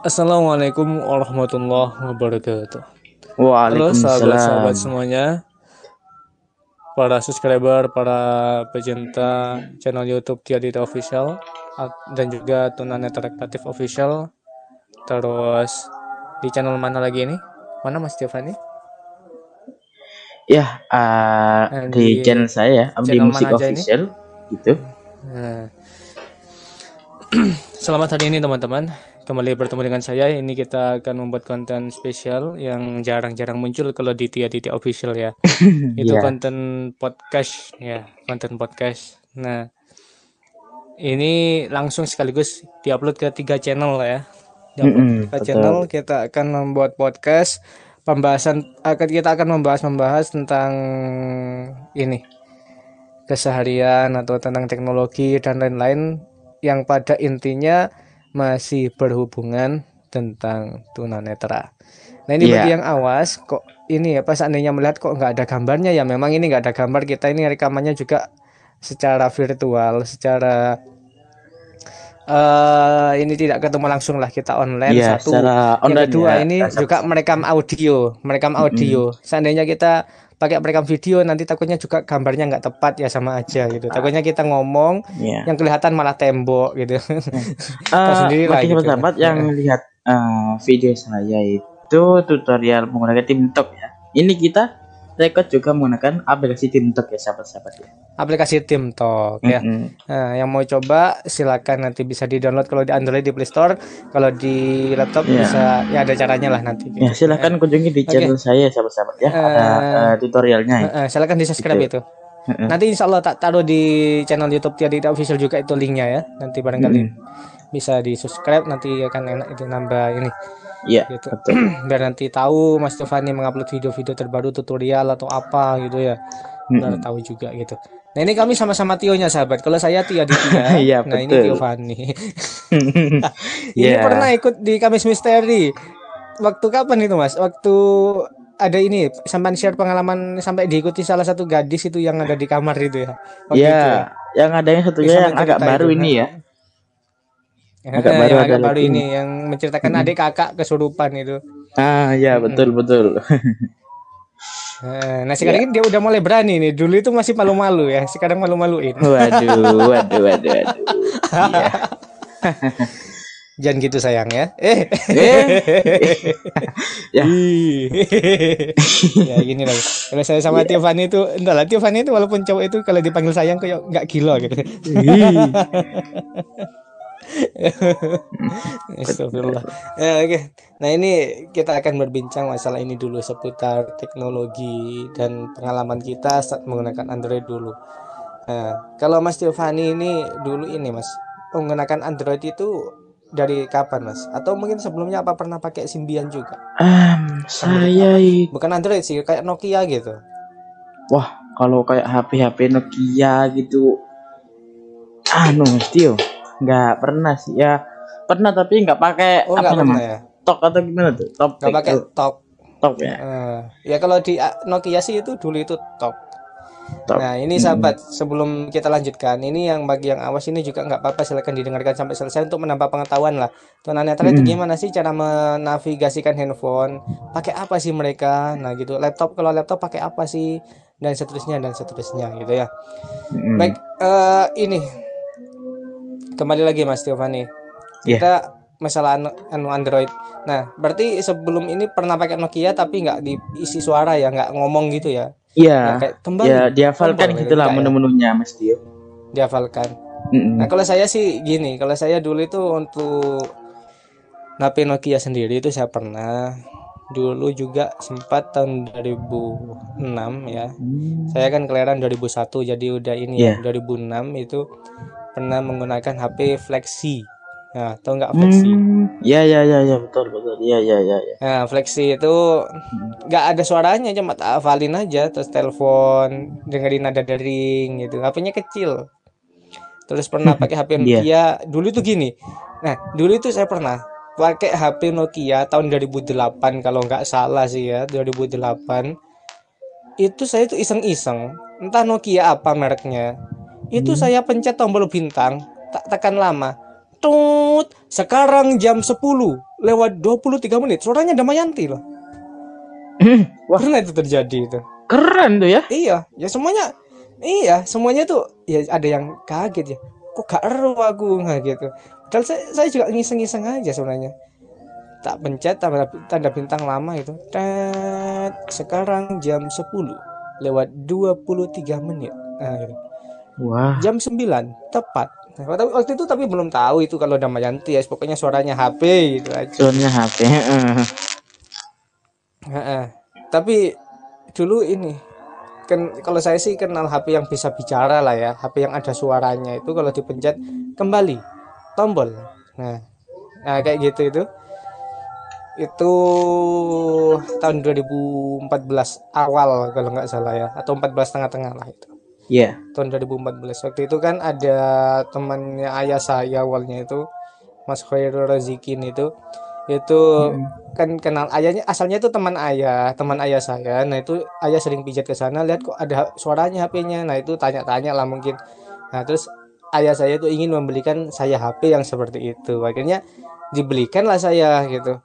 Assalamualaikum warahmatullahi wabarakatuh. Halo sahabat-sahabat semuanya, para subscriber, para pecinta channel YouTube Tiadita Official dan juga Tunanetra kreatif Official. Terus di channel mana lagi ini? Mana Mas Giovanni? Ya, uh, di, di channel saya ya, di Musik Official ini? gitu. Nah. Selamat hari ini teman-teman kembali bertemu dengan saya. Ini kita akan membuat konten spesial yang jarang-jarang muncul kalau di Tia Titi Official ya. Itu yeah. konten podcast ya, konten podcast. Nah, ini langsung sekaligus diupload ke tiga channel ya. mm -hmm, tiga betul. channel kita akan membuat podcast pembahasan akan kita akan membahas membahas tentang ini keseharian atau tentang teknologi dan lain-lain yang pada intinya masih berhubungan tentang tunanetra. Nah ini yeah. bagi iya. yang awas kok ini ya pas seandainya melihat kok nggak ada gambarnya ya memang ini nggak ada gambar kita ini rekamannya juga secara virtual, secara uh, ini tidak ketemu langsung lah kita online yeah, satu, yang online, kedua ya. ini juga merekam audio, merekam audio. Mm -hmm. Seandainya kita pakai perekam video nanti takutnya juga gambarnya nggak tepat ya sama aja gitu takutnya kita ngomong yeah. yang kelihatan malah tembok gitu uh, sendiri gitu. pendapat yang yeah. lihat uh, video saya itu tutorial menggunakan TikTok ya ini kita Record juga menggunakan aplikasi Talk ya sahabat-sahabat ya. Aplikasi Talk ya. Mm-hmm. Nah, yang mau coba silakan nanti bisa di-download kalau di Android di Play Store, kalau di laptop yeah. bisa ya ada caranya lah nanti. Gitu. Ya, silakan ya. kunjungi di channel okay. saya sahabat-sahabat ya. ada uh, eh, eh, tutorialnya. Ya. Uh, uh, silakan di-subscribe gitu. itu. Nanti insya Allah tak taruh di channel YouTube tiada Official juga itu linknya ya. Nanti barangkali. Hmm bisa di subscribe nanti akan enak itu nambah ini Iya. Gitu. Biar nanti tahu Mas Giovanni mengupload video-video terbaru tutorial atau apa gitu ya. Biar mm-hmm. tahu juga gitu. Nah ini kami sama-sama Tionya sahabat. Kalau saya Tio di Iya Nah betul. ini Giovanni. ini yeah. pernah ikut di Kamis Misteri. Waktu kapan itu Mas? Waktu ada ini sampai share pengalaman sampai diikuti salah satu gadis itu yang ada di kamar itu ya. Iya. Ya. yang ada Yang adanya satunya iya, yang agak baru ini ya agak baru yang agak baru ini yang menceritakan adik kakak kesurupan itu ah ya betul betul eh, Nah, sekarang iya. ini dia udah mulai berani nih. Dulu itu masih malu-malu ya. Sekarang malu-maluin. Waduh, waduh, waduh, waduh. ya. Jangan gitu sayang ya. Eh. eh. ya. ya gini lah. Kalau saya sama ya. Tiffany itu, enggak lah Tiffany itu walaupun cowok itu kalau dipanggil sayang kayak nggak kilo gitu. Astagfirullah. Ya, oke. Okay. Nah, ini kita akan berbincang masalah ini dulu seputar teknologi dan pengalaman kita saat menggunakan Android dulu. Nah, kalau Mas Giovanni ini dulu ini, Mas, menggunakan Android itu dari kapan, Mas? Atau mungkin sebelumnya apa pernah pakai Symbian juga? Um, saya bukan Android sih, kayak Nokia gitu. Wah, kalau kayak HP-HP Nokia gitu anu, Mas Tio nggak pernah sih ya pernah tapi nggak pakai oh, apa namanya ya? tok atau gimana tuh top nggak pakai top top ya uh, ya kalau di ah, Nokia sih itu dulu itu top nah ini sahabat hmm. sebelum kita lanjutkan ini yang bagi yang awas ini juga nggak apa-apa silahkan didengarkan sampai selesai untuk menambah pengetahuan lah tuan netra hmm. itu gimana sih cara menavigasikan handphone pakai apa sih mereka nah gitu laptop kalau laptop pakai apa sih dan seterusnya dan seterusnya gitu ya hmm. baik uh, ini kembali lagi Mas Tiovani. Iya. Kita yeah. masalah anu, anu Android. Nah, berarti sebelum ini pernah pakai Nokia tapi nggak diisi suara ya, nggak ngomong gitu ya? Iya. Nah, kayak kembali. Iya, gitu ya, dihafalkan gitulah lah menu-menunya Mas Tio. Dihafalkan. Mm-hmm. Nah, kalau saya sih gini, kalau saya dulu itu untuk HP Nokia sendiri itu saya pernah dulu juga sempat tahun 2006 ya. Hmm. Saya kan kelahiran 2001 jadi udah ini yeah. ya 2006 iya. itu pernah menggunakan HP flexi Nah, ya, atau enggak hmm. Flexi? Hmm, ya ya ya ya betul betul. Ya ya ya ya. Nah, Flexi itu enggak ada suaranya cuma tak hafalin aja terus telepon, dengerin ada dering gitu. HP-nya kecil. Terus pernah hmm, pakai HP iya. Nokia. yeah. Dulu itu gini. Nah, dulu itu saya pernah pakai HP Nokia tahun 2008 kalau nggak salah sih ya, 2008. Itu saya itu iseng-iseng, entah Nokia apa mereknya itu hmm. saya pencet tombol bintang, tak tekan lama. Tut, sekarang jam 10 lewat 23 menit. Suaranya Damayanti loh. Hmm. Wah, karena itu terjadi itu. Keren tuh ya. Iya, ya semuanya iya, semuanya tuh ya ada yang kaget ya. Kok gak eru aku nah, gitu. Padahal saya, saya juga ngiseng-ngiseng aja sebenarnya. Tak pencet tanda, tanda bintang lama itu. Tet, sekarang jam 10 lewat 23 menit. Nah, gitu Wah. Jam 9 tepat. Nah, tapi waktu itu tapi belum tahu itu kalau Yanti ya, pokoknya suaranya HP gitu aja. Suaranya HP. tapi dulu ini kan kalau saya sih kenal HP yang bisa bicara lah ya, HP yang ada suaranya itu kalau dipencet kembali tombol. Nah, nah kayak gitu itu. Itu tahun 2014 awal kalau nggak salah ya atau 14 tengah-tengah lah itu. Iya. Yeah. Tahun 2014. Waktu itu kan ada temannya ayah saya awalnya itu Mas Khairul Razikin itu itu hmm. kan kenal ayahnya asalnya itu teman ayah teman ayah saya nah itu ayah sering pijat ke sana lihat kok ada suaranya HP-nya nah itu tanya-tanya lah mungkin nah terus ayah saya itu ingin membelikan saya HP yang seperti itu akhirnya dibelikan lah saya gitu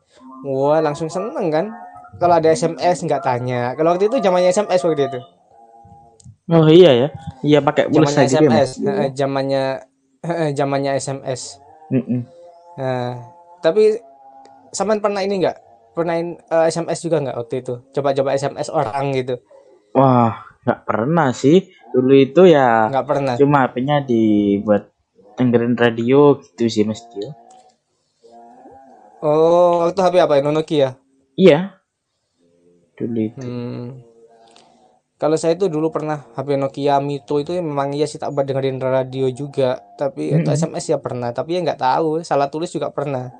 wah langsung seneng kan kalau ada SMS nggak tanya kalau waktu itu zamannya SMS waktu itu Oh iya ya. Iya pakai pulsa SMS, gitu ya. Zamannya zamannya SMS. Mm Nah, tapi Saman pernah ini enggak? Pernah uh, eh, SMS juga enggak waktu itu? Coba-coba SMS orang gitu. Wah, nggak pernah sih. Dulu itu ya nggak pernah. Cuma HP-nya dibuat dengerin radio gitu sih Mas Dio. Oh, waktu HP apa? Ya? Nokia. Iya. Dulu itu. Hmm kalau saya itu dulu pernah HP Nokia Mito itu ya memang iya sih tak dengerin radio juga tapi hmm. SMS ya pernah tapi ya nggak tahu salah tulis juga pernah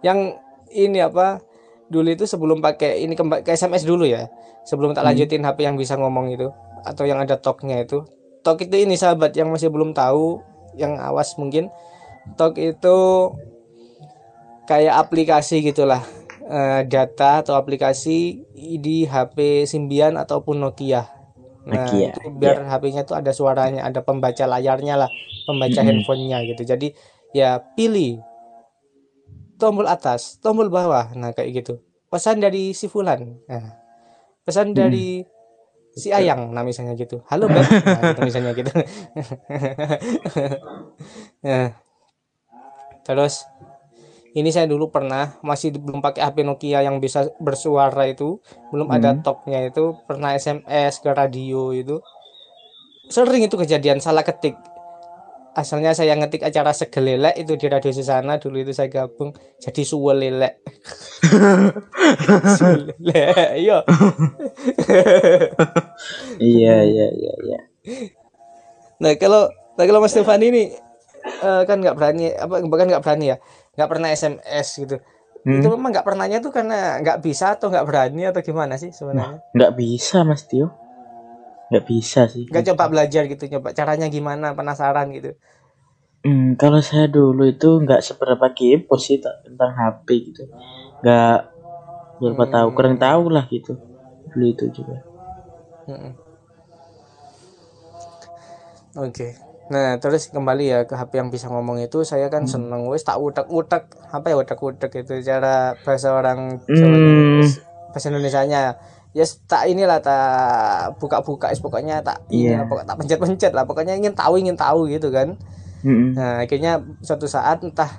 yang ini apa dulu itu sebelum pakai ini ke, ke SMS dulu ya sebelum tak lanjutin hmm. HP yang bisa ngomong itu atau yang ada talknya itu talk itu ini sahabat yang masih belum tahu yang awas mungkin talk itu kayak aplikasi gitulah uh, data atau aplikasi di HP Symbian ataupun Nokia. Nah, Nokia. itu biar yeah. HP-nya tuh ada suaranya, ada pembaca layarnya lah, pembaca mm -hmm. handphonenya gitu. Jadi ya pilih tombol atas, tombol bawah, nah kayak gitu. Pesan dari si Fulan, nah, pesan hmm. dari si Ayang, nah misalnya gitu. Halo Beb, nah, gitu misalnya gitu. nah, terus ini saya dulu pernah masih belum pakai HP Nokia yang bisa bersuara itu belum hmm. ada topnya itu pernah SMS ke radio itu sering itu kejadian salah ketik asalnya saya ngetik acara segelelek itu di radio sana dulu itu saya gabung jadi suwelelek suwelelek iya iya iya iya, iya. nah kalau nah kalau Mas Stefan ini uh, kan nggak berani apa bahkan nggak berani ya nggak pernah SMS gitu hmm. itu memang nggak pernahnya tuh karena nggak bisa atau nggak berani atau gimana sih sebenarnya nggak bisa mas Tio nggak bisa sih nggak coba belajar gitu coba caranya gimana penasaran gitu hmm, kalau saya dulu itu nggak seberapa kepo sih tentang HP gitu nggak berapa hmm. tahu kurang tahu lah gitu dulu itu juga hmm. oke okay. Nah, terus kembali ya ke HP yang bisa ngomong itu, saya kan hmm. seneng wes tak utek-utek. Apa ya utek-utek itu cara bahasa orang hmm. bahasa Indonesianya. Ya yes, tak inilah tak buka-buka es pokoknya tak yeah. Iya. pokok, tak pencet-pencet lah pokoknya ingin tahu ingin tahu gitu kan. Hmm. Nah, akhirnya suatu saat entah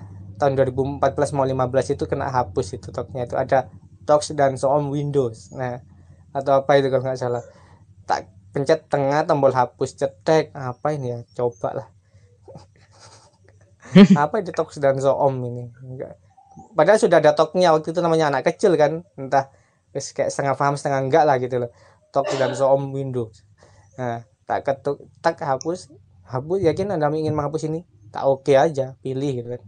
tahun 2014 mau 15 itu kena hapus itu toknya itu ada Tox dan Soom Windows. Nah, atau apa itu kalau nggak salah. Tak pencet tengah tombol hapus cetek apa ini ya coba lah apa toks dan zoom ini enggak padahal sudah ada toknya waktu itu namanya anak kecil kan entah terus kayak setengah paham setengah enggak lah gitu loh tok dan zoom windows nah tak ketuk tak hapus hapus yakin anda ingin menghapus ini tak oke okay aja pilih gitu kan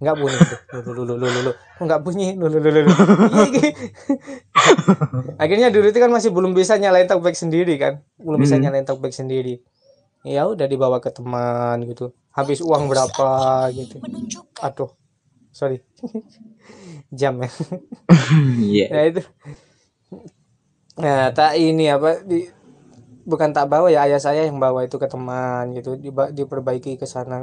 nggak bunyi lulu lulu lulu lulu nggak bunyi lulu lulu lulu iya, gitu. akhirnya dulu itu kan masih belum bisa nyalain talkback sendiri kan belum bisa hmm. nyalain talkback sendiri ya udah dibawa ke teman gitu habis uang berapa gitu aduh sorry jam ya yeah. nah itu nah tak ini apa di bukan tak bawa ya ayah saya yang bawa itu ke teman gitu diperbaiki ke sana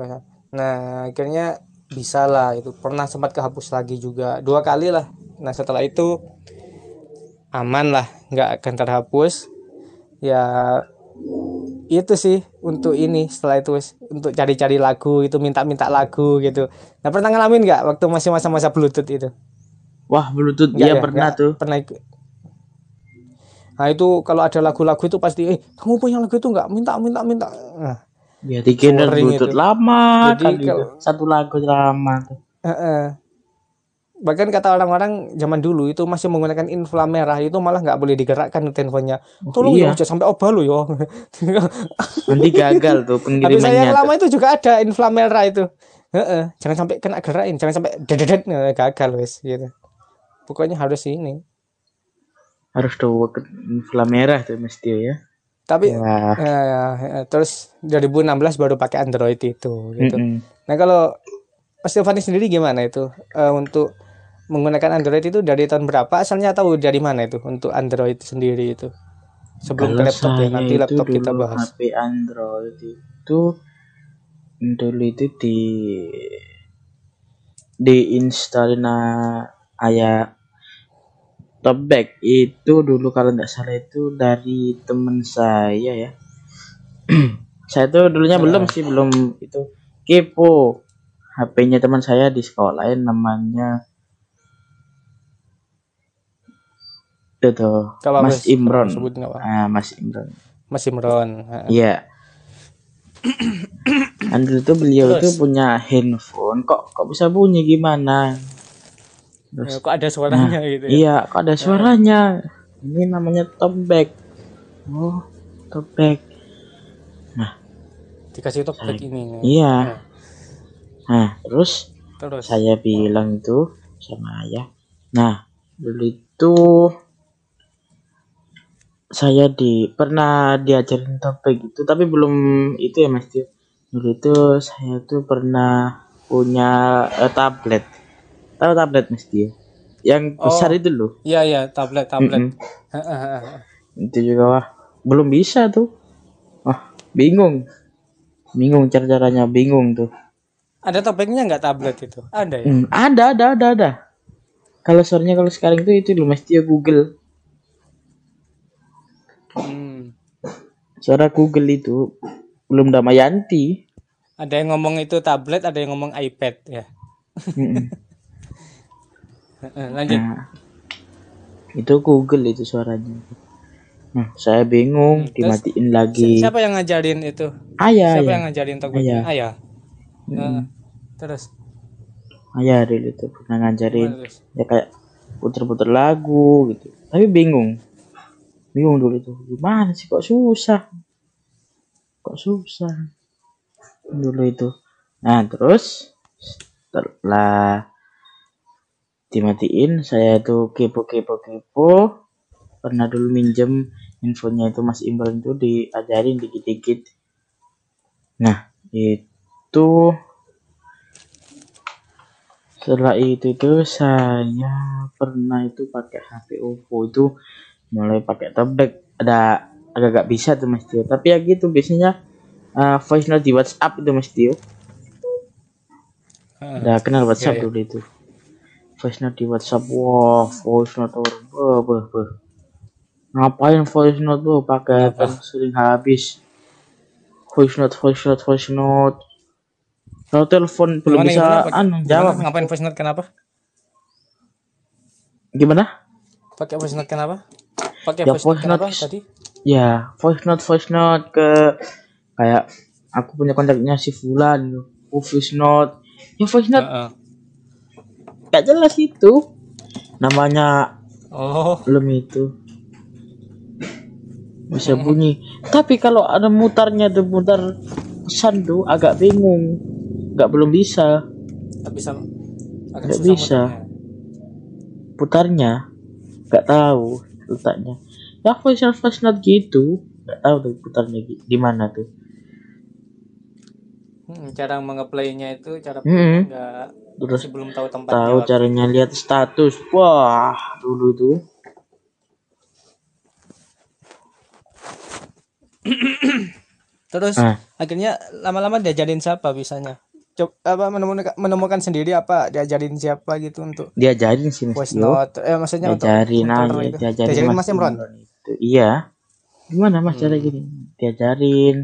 nah akhirnya bisa lah itu pernah sempat kehapus lagi juga dua kali lah nah setelah itu aman lah nggak akan terhapus ya itu sih untuk ini setelah itu untuk cari-cari lagu itu minta-minta lagu gitu nah pernah ngalamin nggak waktu masih masa-masa bluetooth itu wah bluetooth gak, iya ya, pernah gak, tuh pernah ikut. nah itu kalau ada lagu-lagu itu pasti eh kamu punya lagu itu nggak minta minta minta nah, Ya bikin butut lama Jadi kan kalau, satu lagu lama Uh -uh. Bahkan kata orang-orang zaman dulu itu masih menggunakan infla merah itu malah nggak boleh digerakkan teleponnya. Tolong iya. ya sampai obah lu yo. Nanti gagal tuh pengirimannya. Tapi saya lama itu juga ada infla merah itu. Uh jangan sampai kena gerakin, jangan sampai dedet eh, gagal wes gitu. Pokoknya harus ini. Harus tuh infla merah tuh mesti ya tapi ya. eh, eh terus 2016 baru pakai Android itu gitu. Mm -hmm. Nah kalau Mas Silvani sendiri gimana itu eh, untuk menggunakan Android itu dari tahun berapa asalnya tahu dari mana itu untuk Android sendiri itu sebelum laptop ya nanti laptop kita bahas. HP Android itu dulu itu di diinstalin eh, ayah top bag itu dulu kalau nggak salah itu dari temen saya ya saya tuh dulunya belum sih belum itu kepo HP-nya teman saya di sekolah lain eh, namanya itu tuh kalau Mas Imron sebut ah, Mas Imron Mas Imron iya Andrew tuh beliau Terus. itu punya handphone kok kok bisa bunyi gimana Terus, ya, kok ada suaranya nah, gitu ya? Iya, kok ada nah. suaranya. Ya. Ini namanya topback. Oh, topback. Nah, dikasih topback nah, ini. Iya. Nah. nah, terus terus saya bilang itu sama ayah. Nah, dulu itu saya di pernah diajarin topik itu tapi belum itu ya Mas Dulu itu saya tuh pernah punya uh, tablet tahu tablet mesti ya yang oh, besar itu loh iya iya tablet tablet mm -hmm. itu juga wah belum bisa tuh wah bingung bingung cara caranya bingung tuh ada topengnya nggak tablet itu ada ya mm, ada ada ada ada kalau sorenya kalau sekarang itu itu loh mesti ya Google hmm. suara Google itu belum Damayanti ada yang ngomong itu tablet ada yang ngomong iPad ya mm -mm. Eh, eh, lanjut nah, itu Google itu suaranya nah, saya bingung hmm, Terus, dimatiin lagi siapa yang ngajarin itu ayah siapa ayah. yang ngajarin toko ayah ayah hmm. nah, terus ayah real itu pernah ngajarin ya kayak puter-puter lagu gitu tapi bingung bingung dulu itu gimana sih kok susah kok susah dulu itu nah terus setelah dimatiin saya itu kepo kepo kepo pernah dulu minjem infonya itu Mas Imran itu diajarin dikit-dikit nah itu setelah itu tuh saya pernah itu pakai HP Oppo itu mulai pakai tablet ada agak-agak bisa tuh Mas Tio tapi ya gitu biasanya uh, voice note di WhatsApp itu Mas Tio udah ah, kenal WhatsApp dulu itu voice note di WhatsApp Wah, wow voice note beuh beh beh. ngapain voice note tuh pakai apa iya, sering habis voice note voice note voice note kalau telepon belum gimana, bisa gimana, anu jawab gimana, ngapain voice note kenapa gimana pakai voice note kenapa pakai ya, voice, voice note tadi ya voice note voice note ke kayak aku punya kontaknya si Fulan voice note ya voice note uh -uh gak jelas itu namanya oh belum itu bisa bunyi tapi kalau ada mutarnya ada mutar sandu agak bingung gak belum bisa nggak bisa nggak bisa mutarnya. putarnya gak tahu letaknya ya voice face voice not gitu gak tahu tuh putarnya di mana tuh hmm, cara mengeplaynya itu cara hmm. nggak -hmm terus belum tahu tempat tahu caranya lihat status wah dulu tuh terus ah. akhirnya lama-lama diajarin siapa bisanya coba apa menemukan menemukan sendiri apa diajarin siapa gitu untuk diajarin sih voice note eh maksudnya diajarin untuk, aja, gitu. diajarin, diajarin mas Imron itu iya gimana mas hmm. cara gini diajarin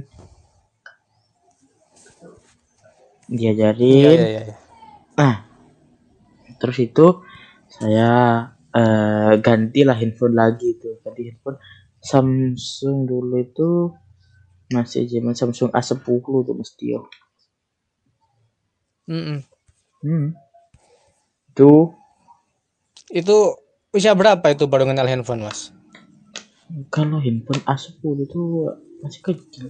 diajarin ya, ya, ya nah terus itu saya uh, gantilah handphone lagi itu tadi handphone Samsung dulu itu masih zaman Samsung A10 tuh mesti yo. Mm -mm. Hmm. Itu itu usia berapa itu baru kenal handphone mas? Kalau handphone A10 itu masih kecil.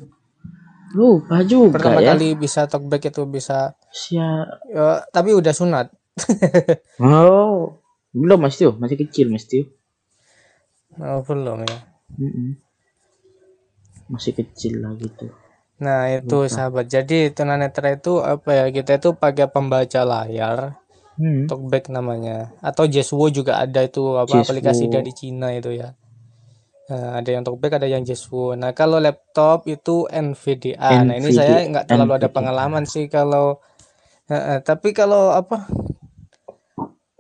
Lupa juga Pertama ya. kali bisa talkback itu bisa Sia. Ya, tapi udah sunat. oh, belum Mas Tio, masih kecil Mas Tio. Oh, belum ya. Mm -mm. Masih kecil lah gitu. Nah, itu sahabat. Jadi tunanetra itu apa ya? Kita itu pakai pembaca layar. Hmm. Talkback namanya atau Jesuo juga ada itu apa Jesuo. aplikasi dari Cina itu ya. Nah, ada yang Talkback, ada yang Jesuo. Nah, kalau laptop itu NVDA. NVDA. Nah, ini saya nggak terlalu NVDA. ada pengalaman sih kalau tapi kalau apa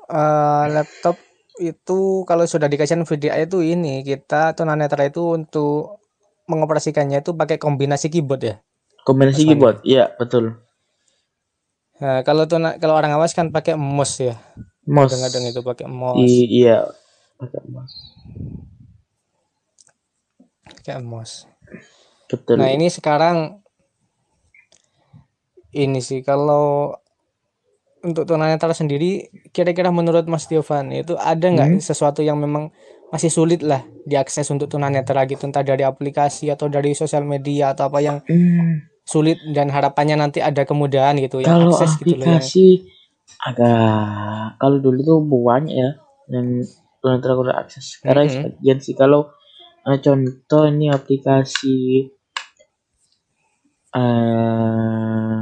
uh, laptop itu kalau sudah dikasih VDI itu ini kita tunanetra itu untuk mengoperasikannya itu pakai kombinasi keyboard ya kombinasi Mas keyboard iya betul nah, kalau tuna, kalau orang awas kan pakai mouse ya mouse kadang-kadang itu pakai mouse I, iya pakai mouse pakai mouse betul nah ini sekarang ini sih kalau untuk tunanetra sendiri kira-kira menurut Mas Tiovan itu ada nggak hmm. sesuatu yang memang masih sulit lah diakses untuk tunanetra gitu entah dari aplikasi atau dari sosial media atau apa yang hmm. sulit dan harapannya nanti ada kemudahan gitu ya kalau akses gitu loh yang... agak kalau dulu tuh banyak ya yang tunanetra udah akses sekarang -hmm. sebagian sih kalau uh, contoh ini aplikasi eh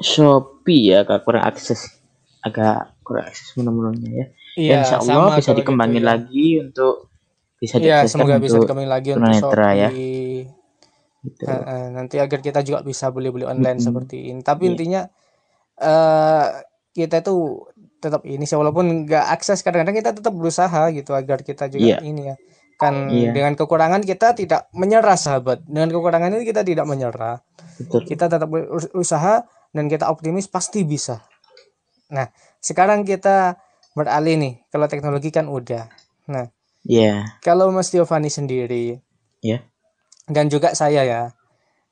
Shopee ya agak kurang akses agak kurang akses menurunnya ya. Iya, insya Allah sama, bisa gitu dikembangin gitu, ya. lagi untuk bisa ya, semoga bisa dikembangin lagi untuk ya. Shopee. Ya. Gitu. Uh, uh, nanti agar kita juga bisa beli-beli online mm -hmm. seperti ini. Tapi yeah. intinya uh, kita itu tetap ini sih walaupun nggak akses kadang-kadang kita tetap berusaha gitu agar kita juga yeah. ini ya kan yeah. dengan kekurangan kita tidak menyerah sahabat dengan kekurangan ini kita tidak menyerah Betul. kita tetap berusaha dan kita optimis pasti bisa. Nah, sekarang kita beralih nih. Kalau teknologi kan udah. Nah, yeah. kalau Mas Giovanni sendiri, yeah. dan juga saya ya,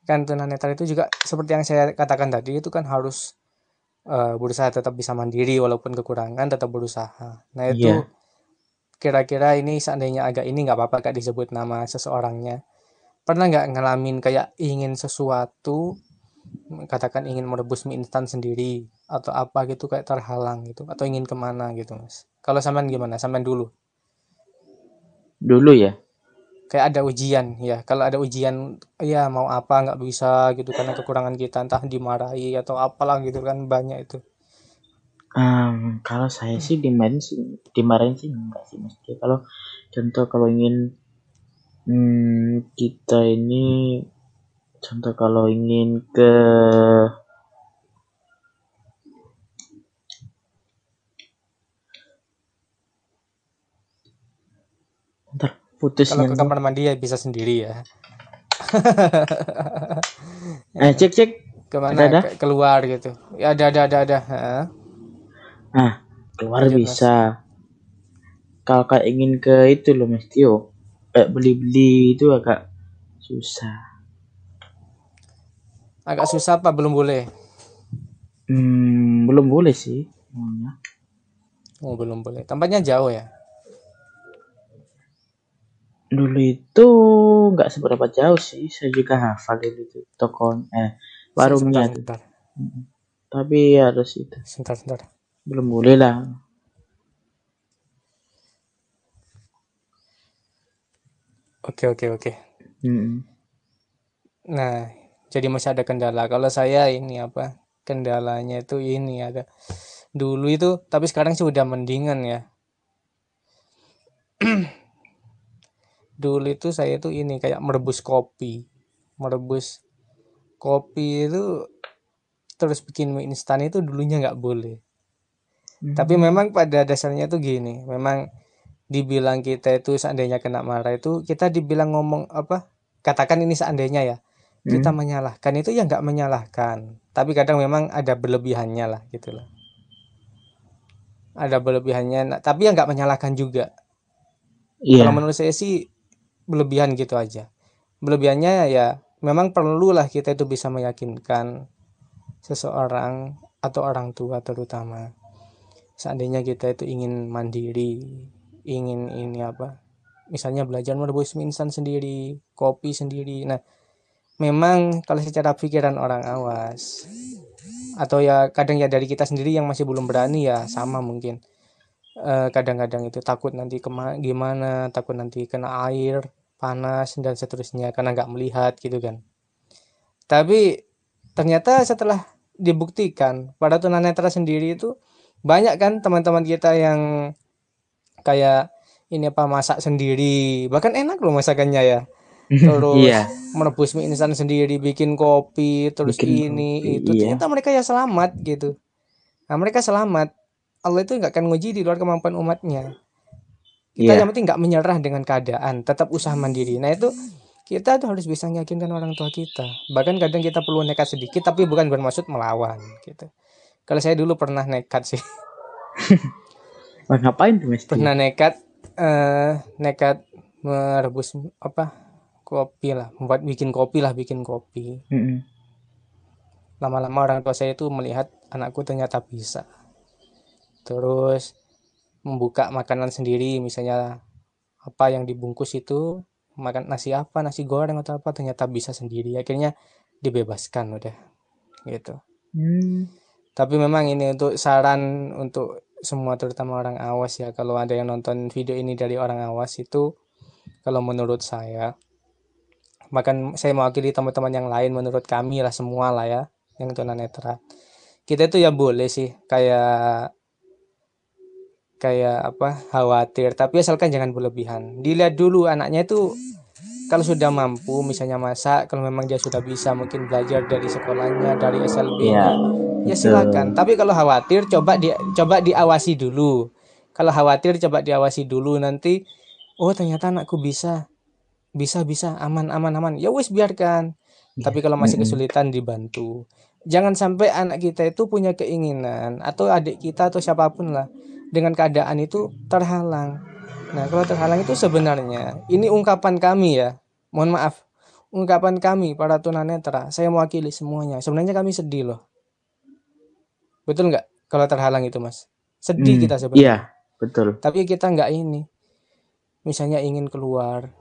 kan tunanetra itu juga seperti yang saya katakan tadi itu kan harus uh, berusaha tetap bisa mandiri walaupun kekurangan tetap berusaha. Nah itu yeah. kira-kira ini seandainya agak ini nggak apa-apa kak disebut nama seseorangnya. Pernah nggak ngalamin kayak ingin sesuatu katakan ingin merebus mie instan sendiri atau apa gitu kayak terhalang gitu atau ingin kemana gitu mas kalau sampean gimana sampean dulu dulu ya kayak ada ujian ya kalau ada ujian ya mau apa nggak bisa gitu karena kekurangan kita entah dimarahi atau apalah gitu kan banyak itu um, kalau saya sih dimarahin sih dimarahin sih enggak sih mas kalau contoh kalau ingin hmm, kita ini contoh kalau ingin ke ntar putus kalau ke kamar mandi ya bisa sendiri ya eh cek cek kemana ada, ada? keluar gitu ya ada ada ada ada nah keluar Jumlah. bisa kalau kayak ingin ke itu loh mestio Tio eh beli beli itu agak susah agak susah apa belum boleh hmm, belum boleh sih oh belum boleh tempatnya jauh ya dulu itu nggak seberapa jauh sih saya juga hafal itu toko eh warungnya sebentar, sebentar. tapi ya harus itu sebentar sebentar belum boleh lah oke oke oke hmm nah jadi masih ada kendala kalau saya ini apa kendalanya itu ini ada dulu itu tapi sekarang sudah mendingan ya dulu itu saya tuh ini kayak merebus kopi merebus kopi itu terus bikin mie instan itu dulunya nggak boleh hmm. tapi memang pada dasarnya tuh gini memang dibilang kita itu seandainya kena marah itu kita dibilang ngomong apa katakan ini seandainya ya Hmm. kita menyalahkan itu ya nggak menyalahkan tapi kadang memang ada berlebihannya lah gitu lah ada berlebihannya nah, tapi ya nggak menyalahkan juga yeah. kalau menurut saya sih berlebihan gitu aja berlebihannya ya memang perlulah kita itu bisa meyakinkan seseorang atau orang tua terutama seandainya kita itu ingin mandiri ingin ini apa misalnya belajar merebus mie instan sendiri kopi sendiri nah memang kalau secara pikiran orang awas atau ya kadang ya dari kita sendiri yang masih belum berani ya sama mungkin eh, kadang-kadang uh, itu takut nanti kema gimana takut nanti kena air panas dan seterusnya karena nggak melihat gitu kan tapi ternyata setelah dibuktikan pada tunanetra sendiri itu banyak kan teman-teman kita yang kayak ini apa masak sendiri bahkan enak loh masakannya ya terus yeah. merebus mie instan sendiri bikin kopi terus bikin ini kopi, itu iya. ternyata mereka ya selamat gitu nah mereka selamat Allah itu nggak akan nguji di luar kemampuan umatnya kita yeah. yang penting nggak menyerah dengan keadaan tetap usaha mandiri nah itu kita tuh harus bisa meyakinkan orang tua kita bahkan kadang kita perlu nekat sedikit tapi bukan bermaksud melawan gitu kalau saya dulu pernah nekat sih ngapain tuh pernah nekat uh, nekat merebus apa kopi lah membuat bikin kopi lah bikin kopi mm-hmm. lama-lama orang tua saya itu melihat anakku ternyata bisa terus membuka makanan sendiri misalnya apa yang dibungkus itu makan nasi apa nasi goreng atau apa ternyata bisa sendiri akhirnya dibebaskan udah gitu mm. tapi memang ini untuk saran untuk semua terutama orang awas ya kalau ada yang nonton video ini dari orang awas itu kalau menurut saya bahkan saya mewakili teman-teman yang lain menurut kami lah semua lah ya yang tunanetra kita itu ya boleh sih kayak kayak apa khawatir tapi asalkan jangan berlebihan dilihat dulu anaknya itu kalau sudah mampu misalnya masak kalau memang dia sudah bisa mungkin belajar dari sekolahnya dari SLB iya, ya, ya silakan tapi kalau khawatir coba di coba diawasi dulu kalau khawatir coba diawasi dulu nanti oh ternyata anakku bisa bisa bisa aman aman aman ya wis biarkan iya. tapi kalau masih kesulitan dibantu jangan sampai anak kita itu punya keinginan atau adik kita atau siapapun lah dengan keadaan itu terhalang nah kalau terhalang itu sebenarnya ini ungkapan kami ya mohon maaf ungkapan kami para tunanetra saya mewakili semuanya sebenarnya kami sedih loh betul nggak kalau terhalang itu mas sedih hmm, kita sebenarnya iya betul tapi kita nggak ini misalnya ingin keluar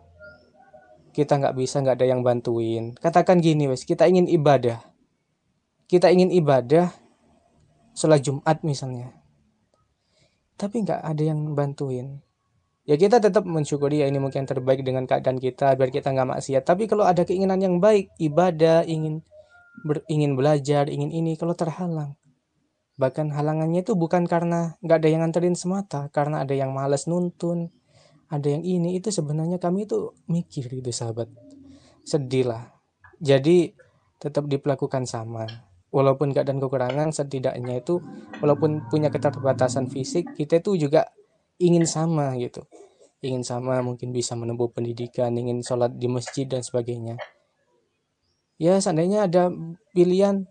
kita nggak bisa nggak ada yang bantuin katakan gini wes kita ingin ibadah kita ingin ibadah setelah Jumat misalnya tapi nggak ada yang bantuin ya kita tetap mensyukuri ya ini mungkin terbaik dengan keadaan kita biar kita nggak maksiat tapi kalau ada keinginan yang baik ibadah ingin ber, ingin belajar ingin ini kalau terhalang bahkan halangannya itu bukan karena nggak ada yang nganterin semata karena ada yang males nuntun ada yang ini itu sebenarnya kami itu mikir gitu sahabat sedih lah jadi tetap diperlakukan sama walaupun keadaan kekurangan setidaknya itu walaupun punya keterbatasan fisik kita itu juga ingin sama gitu ingin sama mungkin bisa menempuh pendidikan ingin sholat di masjid dan sebagainya ya seandainya ada pilihan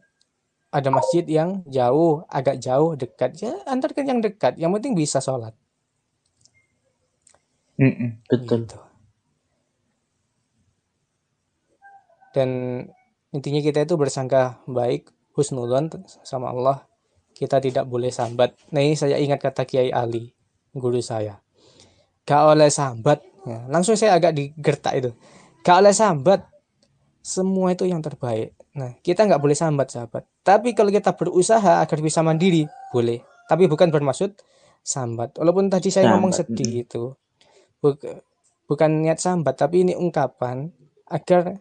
ada masjid yang jauh agak jauh dekat ya antarkan yang dekat yang penting bisa sholat Mm-mm. Betul. Gitu. Dan intinya kita itu bersangka baik, husnudon sama Allah. Kita tidak boleh sambat. Nah ini saya ingat kata Kiai Ali, guru saya. Gak oleh sambat. Nah, langsung saya agak digertak itu. Gak oleh sambat. Semua itu yang terbaik. Nah, kita nggak boleh sambat, sahabat. Tapi kalau kita berusaha agar bisa mandiri, boleh. Tapi bukan bermaksud sambat. Walaupun tadi saya sambat. ngomong sedih gitu bukan niat sambat tapi ini ungkapan agar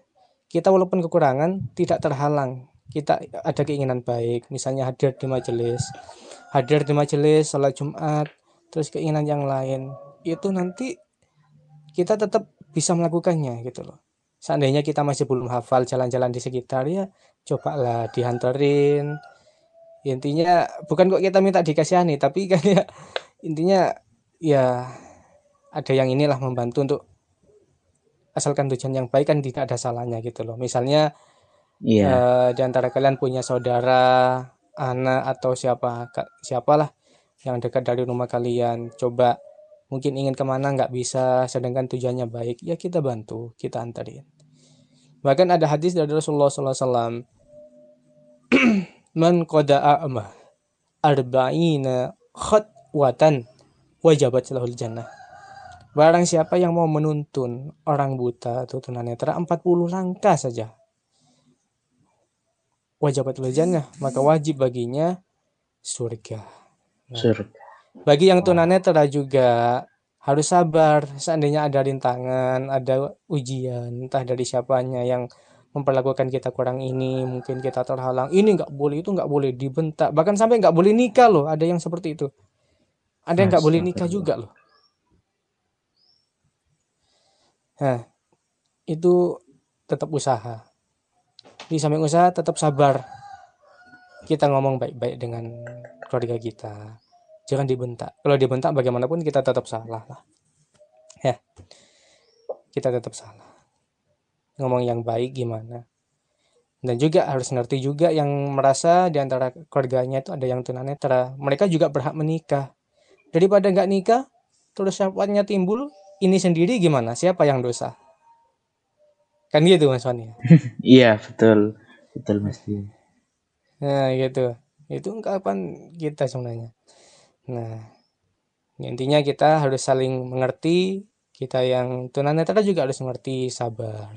kita walaupun kekurangan tidak terhalang kita ada keinginan baik misalnya hadir di majelis hadir di majelis sholat jumat terus keinginan yang lain itu nanti kita tetap bisa melakukannya gitu loh seandainya kita masih belum hafal jalan-jalan di sekitar ya cobalah dihanterin intinya bukan kok kita minta dikasihani tapi kan ya intinya ya ada yang inilah membantu untuk asalkan tujuan yang baik kan tidak ada salahnya gitu loh. Misalnya yeah. Iya. uh, di antara kalian punya saudara, anak atau siapa siapalah yang dekat dari rumah kalian, coba mungkin ingin kemana nggak bisa, sedangkan tujuannya baik, ya kita bantu, kita antarin. Bahkan ada hadis dari Rasulullah SAW, man koda arba'ina khutwatan wajabat jannah Barang siapa yang mau menuntun orang buta atau tunanetra 40 langkah saja. wajib belajarnya, maka wajib baginya surga. Nah, surga. Bagi yang tunanetra juga harus sabar seandainya ada rintangan, ada ujian entah dari siapanya yang memperlakukan kita kurang ini, mungkin kita terhalang. Ini nggak boleh, itu nggak boleh dibentak. Bahkan sampai nggak boleh nikah loh, ada yang seperti itu. Ada yang nggak boleh nikah juga loh Nah, itu tetap usaha. Di samping usaha tetap sabar. Kita ngomong baik-baik dengan keluarga kita. Jangan dibentak. Kalau dibentak bagaimanapun kita tetap salah lah. Ya. Kita tetap salah. Ngomong yang baik gimana. Dan juga harus ngerti juga yang merasa di antara keluarganya itu ada yang tunanetra. Mereka juga berhak menikah. Daripada nggak nikah, terus syahwatnya timbul, ini sendiri gimana? Siapa yang dosa? Kan gitu Mas Fani. iya, betul. Betul Mas Dio. Nah, gitu. Itu ungkapan kita sebenarnya. Nah, intinya kita harus saling mengerti, kita yang tunanetra juga harus mengerti sabar.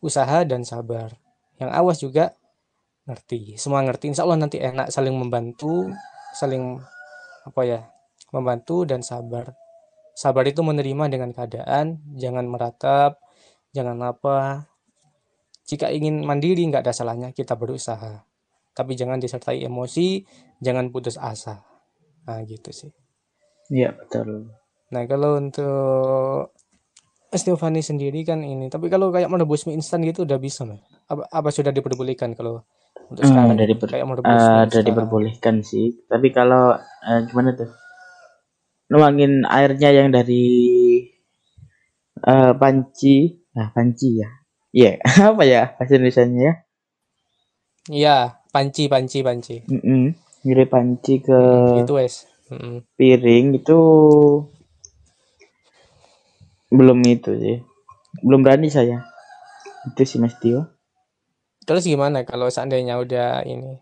Usaha dan sabar. Yang awas juga ngerti. Semua ngerti. Insya Allah nanti enak saling membantu, saling apa ya, membantu dan sabar Sabar itu menerima dengan keadaan, jangan meratap, jangan apa. Jika ingin mandiri, nggak ada salahnya kita berusaha. Tapi jangan disertai emosi, jangan putus asa. Nah, gitu sih. Iya, betul. Nah, kalau untuk Stefani sendiri kan ini, tapi kalau kayak merebus mie instan gitu udah bisa, Mas. Apa, apa sudah diperbolehkan kalau untuk hmm, sekarang? Hmm, dari ber, kayak uh, diperbolehkan sih. Tapi kalau uh, gimana tuh? nuangin airnya yang dari uh, panci nah panci ya iya yeah. apa ya bahasa Indonesia ya iya panci panci panci mm -mm. panci ke itu es mm -mm. piring itu belum itu sih belum berani saya itu sih Mas Tio terus gimana kalau seandainya udah ini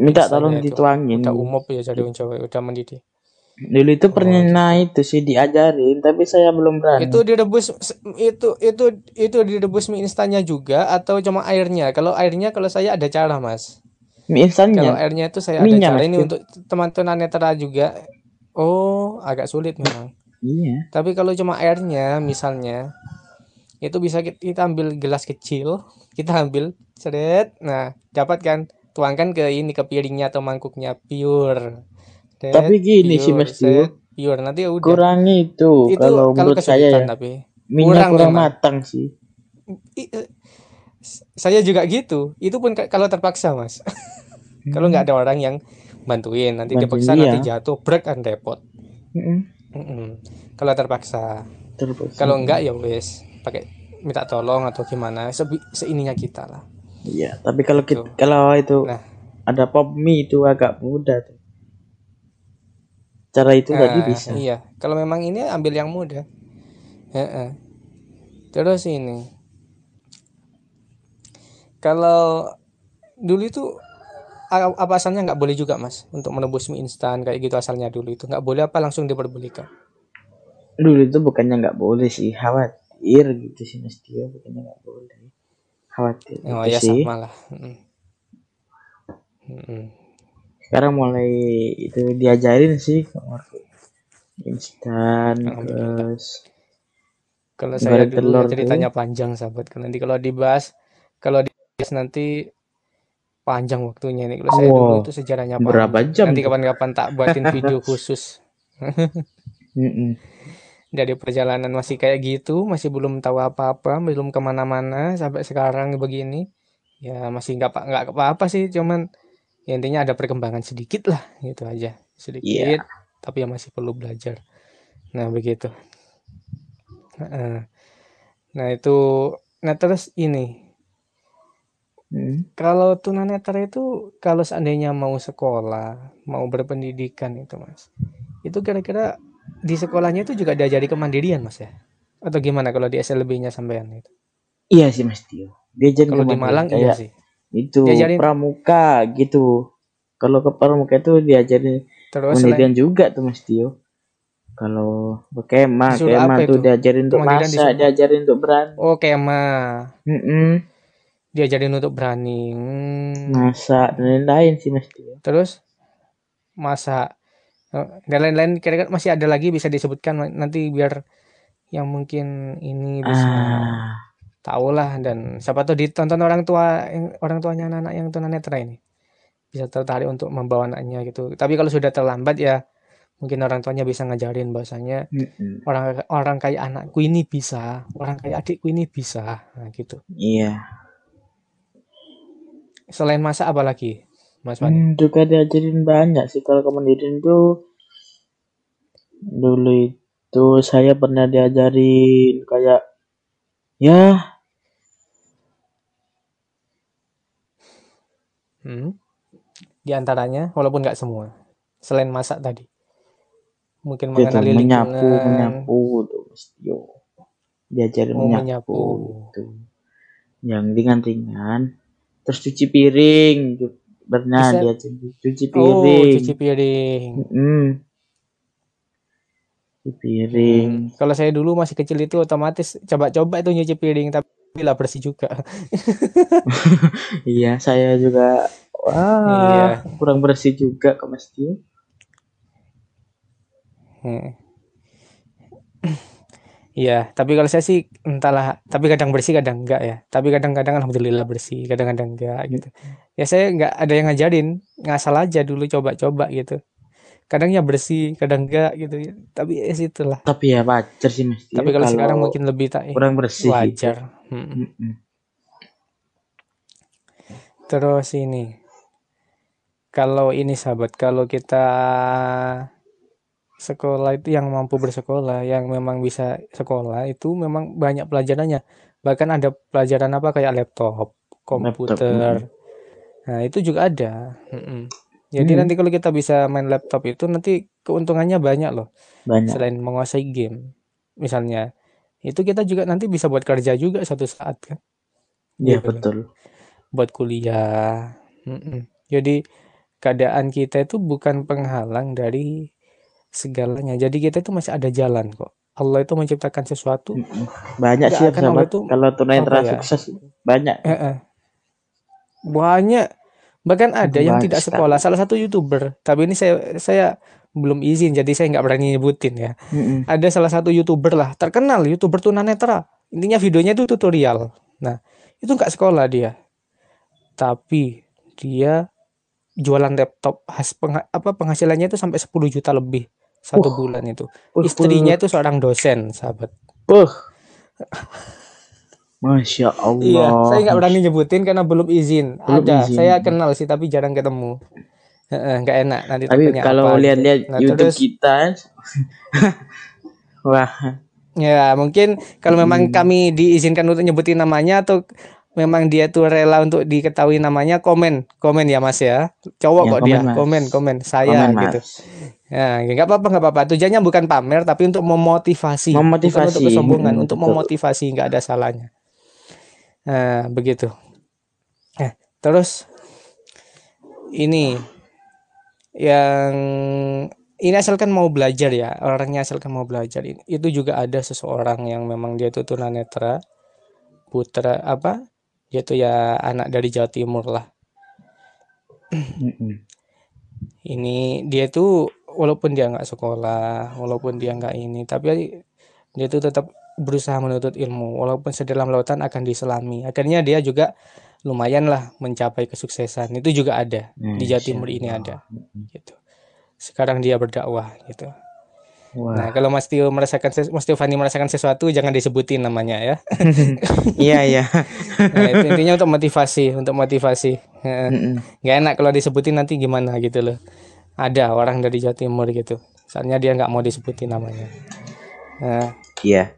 minta tolong dituangin udah umum ya jadi mencoba udah mendidih Dulu itu oh, pernah oh. itu sih diajarin, tapi saya belum berani. Itu direbus itu itu itu direbus mie instannya juga atau cuma airnya? Kalau airnya kalau saya ada cara, Mas. Mie instannya. Kalau airnya itu saya Minya, ada cara ini ya? untuk teman-teman netra juga. Oh, agak sulit memang. Iya. Tapi kalau cuma airnya misalnya itu bisa kita ambil gelas kecil, kita ambil seret. Nah, dapat kan tuangkan ke ini ke piringnya atau mangkuknya pure tapi gini sih Mas Dio nanti ya udah kurangi itu, itu kalau, kalau menurut saya ya tapi minyak kurang, kurang matang sih I, eh, saya juga gitu itu pun kalau terpaksa mas hmm. kalau nggak ada hmm. orang yang bantuin nanti Bantu, dipaksa iya. nanti jatuh break and repot mm-hmm. mm-hmm. kalau terpaksa, terpaksa. kalau enggak ya wes pakai minta tolong atau gimana Se- seininya kita lah iya tapi kalau kita, gitu. kalau itu nah. ada pop mie itu agak mudah tuh cara itu tadi uh, bisa iya kalau memang ini ambil yang muda Uh -uh. terus ini kalau dulu itu apa asalnya nggak boleh juga mas untuk menebus mie instan kayak gitu asalnya dulu itu nggak boleh apa langsung diperbolehkan dulu itu bukannya nggak boleh sih khawatir gitu sih mas Tio bukannya nggak boleh khawatir oh gitu ya sih. sama lah Hmm sekarang mulai itu diajarin sih instan terus kalau saya dulu telur ceritanya tuh. panjang sahabat kalau nanti kalau dibahas kalau dibahas nanti panjang waktunya ini. kalau saya dulu itu sejarahnya panjang. berapa jam nanti kapan-kapan tak buatin video khusus mm -mm. dari perjalanan masih kayak gitu masih belum tahu apa-apa belum kemana-mana sampai sekarang begini ya masih nggak nggak apa-apa sih cuman ya intinya ada perkembangan sedikit lah gitu aja sedikit yeah. tapi yang masih perlu belajar nah begitu nah, itu nah terus ini hmm. kalau tunanetra itu kalau seandainya mau sekolah mau berpendidikan itu mas itu kira-kira di sekolahnya itu juga diajari kemandirian mas ya atau gimana kalau di SLB-nya sampean itu iya sih mas Tio dia kalau di Malang iya sih itu diajarin. pramuka gitu kalau ke pramuka itu diajarin Terus pendidikan selain... juga tuh Mas Tio kalau kema Disuruh kema tuh itu? diajarin untuk masa diajarin untuk berani oh kema mm -mm. diajarin untuk berani Masa hmm. masa dan lain-lain sih Mas Tio terus masa oh, dan lain-lain kira-kira masih ada lagi bisa disebutkan nanti biar yang mungkin ini bisa ah tahu lah dan siapa tuh ditonton orang tua orang tuanya anak-anak yang tunanetra ini bisa tertarik untuk membawa anaknya gitu tapi kalau sudah terlambat ya mungkin orang tuanya bisa ngajarin bahasanya mm orang orang kayak anakku ini bisa orang kayak adikku ini bisa nah, gitu iya yeah. selain masak lagi mas Fani hmm, juga diajarin banyak sih kalau kemudian itu tuh dulu itu saya pernah diajarin kayak ya Hmm. Di antaranya, walaupun nggak semua. Selain masak tadi. Mungkin Dia mengenali lingkungan. Menyapu, menyapu tuh. Yo. Diajarin oh, menyapu. menyapu. Gitu. Yang ringan-ringan. Terus cuci piring. Gitu. Pernah Bisa... dia cuci, piring. Oh, cuci piring. Mm -hmm. Cuci piring. Hmm. Kalau saya dulu masih kecil itu otomatis coba-coba itu nyuci piring tapi Bila bersih juga. iya, saya juga wah iya. kurang bersih juga ke masjid. Hmm. Iya, tapi kalau saya sih entahlah, tapi kadang bersih kadang enggak ya. Tapi kadang-kadang alhamdulillah bersih, kadang-kadang enggak gitu. Ya saya enggak ada yang ngajarin, salah aja dulu coba-coba gitu. Kadangnya bersih, kadang enggak gitu. Ya. Tapi ya situlah. Tapi ya wajar sih Tapi kalau, kalau sekarang mungkin lebih tak kurang bersih wajar. Gitu. Terus ini, kalau ini sahabat, kalau kita sekolah itu yang mampu bersekolah, yang memang bisa sekolah itu memang banyak pelajarannya. Bahkan ada pelajaran apa kayak laptop, komputer. Laptop. Nah, itu juga ada. Jadi nanti kalau kita bisa main laptop itu nanti keuntungannya banyak loh. Banyak. Selain menguasai game, misalnya itu kita juga nanti bisa buat kerja juga satu saat kan iya gitu. Kan. betul buat kuliah mm jadi keadaan kita itu bukan penghalang dari segalanya jadi kita itu masih ada jalan kok Allah itu menciptakan sesuatu banyak sih ya, itu, kalau tunai yang ya? sukses banyak banyak Bahkan ada yang tidak sekolah, salah satu YouTuber. Tapi ini saya saya belum izin jadi saya nggak berani nyebutin ya. Mm-hmm. Ada salah satu YouTuber lah, terkenal YouTuber tunanetra. Intinya videonya itu tutorial. Nah, itu nggak sekolah dia. Tapi dia jualan laptop Has peng, apa penghasilannya itu sampai 10 juta lebih satu uh, bulan itu. Istrinya uh, itu seorang dosen, sahabat. Uh. Masya Allah. Iya, saya nggak berani nyebutin karena belum izin. Belum ada, izin. saya kenal sih tapi jarang ketemu. Nggak enak nanti. Tapi kalau gitu. lihat-lihat nah, YouTube terus, kita, wah. Ya mungkin kalau memang hmm. kami diizinkan untuk nyebutin namanya atau memang dia tuh rela untuk diketahui namanya komen komen ya mas ya cowok ya, kok komen, dia mas. komen komen saya komen, gitu. Mas. Ya, nggak apa-apa, nggak apa-apa. Tujuannya bukan pamer, tapi untuk memotivasi, memotivasi. Bukan untuk kesombongan, hmm, untuk memotivasi nggak ada salahnya. Nah, begitu. Nah, terus ini yang ini asalkan mau belajar ya orangnya asalkan mau belajar itu juga ada seseorang yang memang dia itu tunanetra putra apa dia tuh ya anak dari Jawa Timur lah ini dia tuh walaupun dia nggak sekolah walaupun dia nggak ini tapi dia tuh tetap berusaha menuntut ilmu walaupun sedalam lautan akan diselami akhirnya dia juga lumayan lah mencapai kesuksesan itu juga ada hmm, di Jawa Timur ini ada gitu sekarang dia berdakwah gitu Wah. Nah, kalau Mas Tio merasakan Mas Tio Fani merasakan sesuatu jangan disebutin namanya ya. Iya, iya. nah, intinya untuk motivasi, untuk motivasi. Nggak enak kalau disebutin nanti gimana gitu loh. Ada orang dari Jawa Timur gitu. Soalnya dia nggak mau disebutin namanya. Nah, iya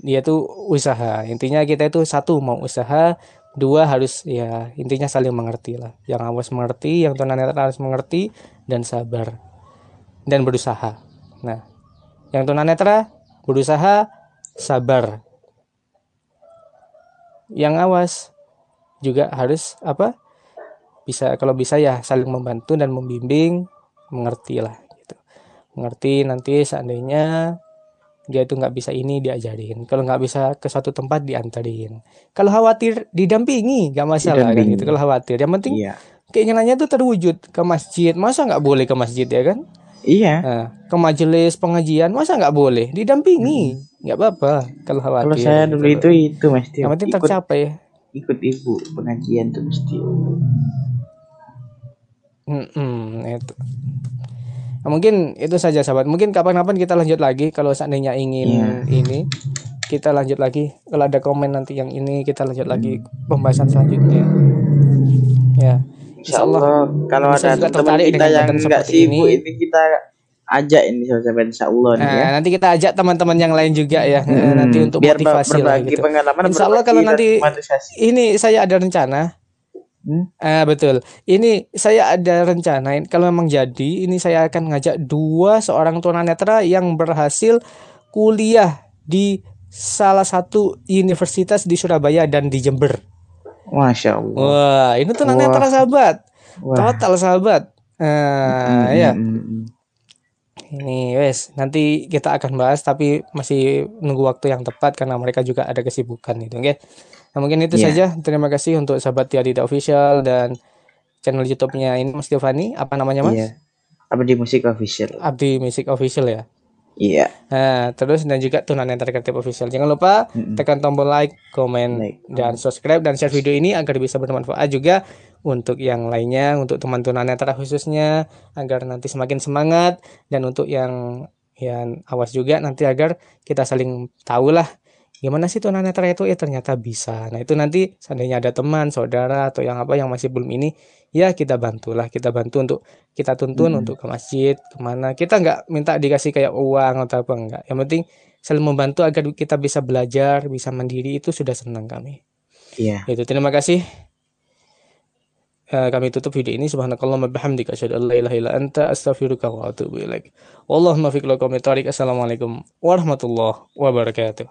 dia tuh usaha intinya kita itu satu mau usaha dua harus ya intinya saling mengerti lah yang awas mengerti yang tunanetra harus mengerti dan sabar dan berusaha nah yang tunanetra berusaha sabar yang awas juga harus apa bisa kalau bisa ya saling membantu dan membimbing mengerti lah gitu mengerti nanti seandainya dia itu nggak bisa ini diajarin kalau nggak bisa ke suatu tempat diantarin kalau khawatir didampingi nggak masalah kan, didampingi. kan gitu kalau khawatir yang penting iya. keinginannya itu terwujud ke masjid masa nggak boleh ke masjid ya kan iya nah, ke majelis pengajian masa nggak boleh didampingi hmm. nggak hmm. apa-apa kalau khawatir kalau saya dulu itu itu mesti yang penting ikut, tercapai ya ikut ibu pengajian tuh mesti Mm -mm, itu Nah, mungkin itu saja sahabat. Mungkin kapan-kapan kita lanjut lagi kalau seandainya ingin yeah. ini kita lanjut lagi. Kalau ada komen nanti yang ini kita lanjut lagi pembahasan selanjutnya. Ya. Insya Allah, kalau ada teman kita yang enggak sibuk ini. ini kita ajak ini sahabat Insya Nah, ya. nanti kita ajak teman-teman yang lain juga ya hmm, nah, nanti untuk Biar motivasi lagi lah, gitu. pengalaman. Insya Allah kalau nanti ini saya ada rencana Hmm? uh, betul. Ini saya ada rencana kalau memang jadi ini saya akan ngajak dua seorang tunanetra yang berhasil kuliah di salah satu universitas di Surabaya dan di Jember. Masya Allah. Wah, ini tunanetra sahabat. Wah. Total sahabat. mm hmm, ya. Ini wes nanti kita akan bahas tapi masih nunggu waktu yang tepat karena mereka juga ada kesibukan itu, oke. Okay? Nah mungkin itu yeah. saja. Terima kasih untuk sahabat Tiadita Official dan channel YouTube-nya ini Mas Giovanni. Apa namanya Mas? Yeah. Abdi Musik Official. Abdi Musik Official ya. Iya. Yeah. Nah, terus dan juga tunanetra kreatif official. Jangan lupa tekan tombol like, komen, like. dan subscribe dan share video ini agar bisa bermanfaat juga untuk yang lainnya, untuk teman tunanetra khususnya agar nanti semakin semangat dan untuk yang yang awas juga nanti agar kita saling tahu lah gimana sih tunanetra netra itu ya ternyata bisa nah itu nanti seandainya ada teman saudara atau yang apa yang masih belum ini ya kita bantulah kita bantu untuk kita tuntun hmm. untuk ke masjid kemana kita nggak minta dikasih kayak uang atau apa enggak yang penting saling membantu agar kita bisa belajar bisa mandiri itu sudah senang kami iya yeah. itu terima kasih eh, kami tutup video ini subhanakallahumma bihamdika asyhadu an la ilaha illa anta astaghfiruka wa atubu ilaik. Wallahumma fiq Assalamualaikum warahmatullahi wabarakatuh.